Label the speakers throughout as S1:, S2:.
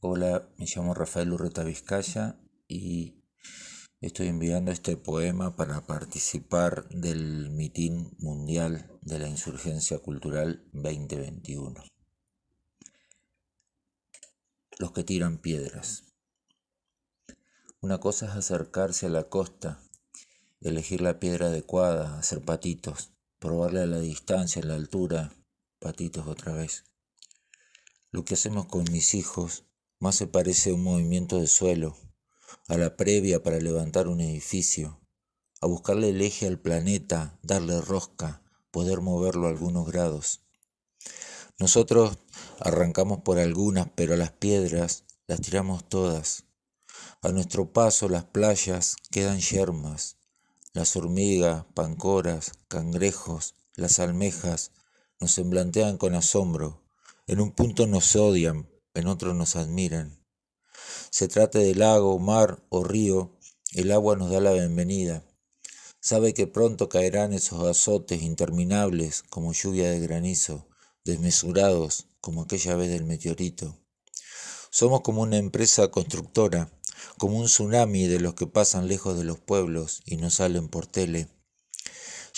S1: Hola, me llamo Rafael Urreta Vizcaya y estoy enviando este poema para participar del mitin mundial de la insurgencia cultural 2021. Los que tiran piedras. Una cosa es acercarse a la costa, elegir la piedra adecuada, hacer patitos, probarle a la distancia, a la altura, patitos otra vez. Lo que hacemos con mis hijos más se parece a un movimiento de suelo, a la previa para levantar un edificio, a buscarle el eje al planeta, darle rosca, poder moverlo algunos grados. Nosotros arrancamos por algunas, pero a las piedras las tiramos todas. A nuestro paso las playas quedan yermas, las hormigas, pancoras, cangrejos, las almejas nos semblantean con asombro. En un punto nos odian, en otros nos admiran. Se trate de lago, mar o río, el agua nos da la bienvenida. Sabe que pronto caerán esos azotes interminables como lluvia de granizo, desmesurados como aquella vez del meteorito. Somos como una empresa constructora, como un tsunami de los que pasan lejos de los pueblos y no salen por tele.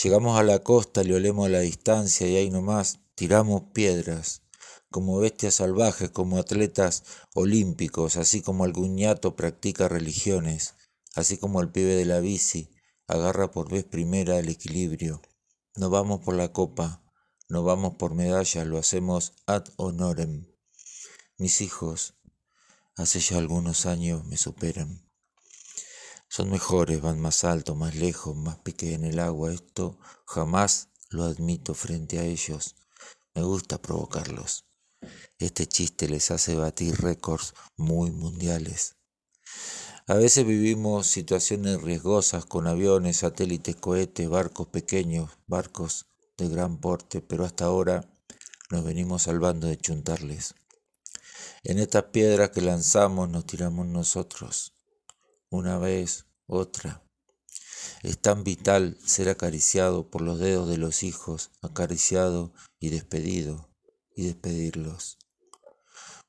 S1: Llegamos a la costa, le olemos a la distancia y ahí nomás tiramos piedras como bestias salvajes, como atletas olímpicos, así como algún ñato practica religiones, así como el pibe de la bici agarra por vez primera el equilibrio. No vamos por la copa, no vamos por medallas, lo hacemos ad honorem. Mis hijos, hace ya algunos años me superan. Son mejores, van más alto, más lejos, más pique en el agua. Esto jamás lo admito frente a ellos. Me gusta provocarlos. Este chiste les hace batir récords muy mundiales. A veces vivimos situaciones riesgosas con aviones, satélites, cohetes, barcos pequeños, barcos de gran porte, pero hasta ahora nos venimos salvando de chuntarles. En estas piedras que lanzamos nos tiramos nosotros, una vez, otra. Es tan vital ser acariciado por los dedos de los hijos, acariciado y despedido, y despedirlos.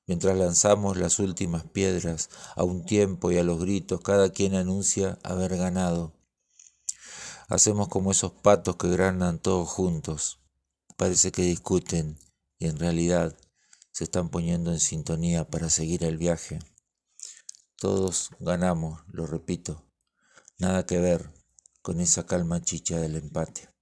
S1: Mientras lanzamos las últimas piedras, a un tiempo y a los gritos, cada quien anuncia haber ganado. Hacemos como esos patos que granan todos juntos. Parece que discuten y en realidad se están poniendo en sintonía para seguir el viaje. Todos ganamos, lo repito. Nada que ver con esa calma chicha del empate.